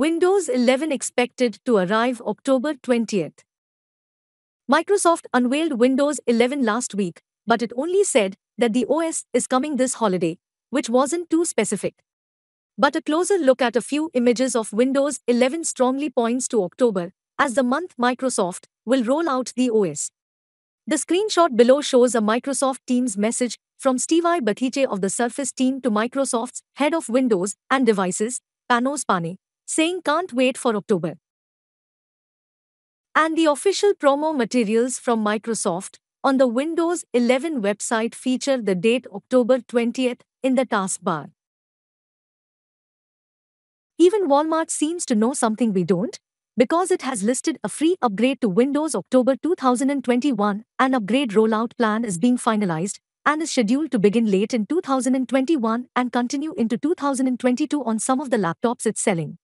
Windows 11 expected to arrive October 20th. Microsoft unveiled Windows 11 last week, but it only said that the OS is coming this holiday, which wasn't too specific. But a closer look at a few images of Windows 11 strongly points to October, as the month Microsoft will roll out the OS. The screenshot below shows a Microsoft Teams message from Steve Batiche of the Surface team to Microsoft's head of Windows and devices, Panos Pane saying can't wait for October. And the official promo materials from Microsoft on the Windows 11 website feature the date October 20th in the taskbar. Even Walmart seems to know something we don't, because it has listed a free upgrade to Windows October 2021. An upgrade rollout plan is being finalized and is scheduled to begin late in 2021 and continue into 2022 on some of the laptops it's selling.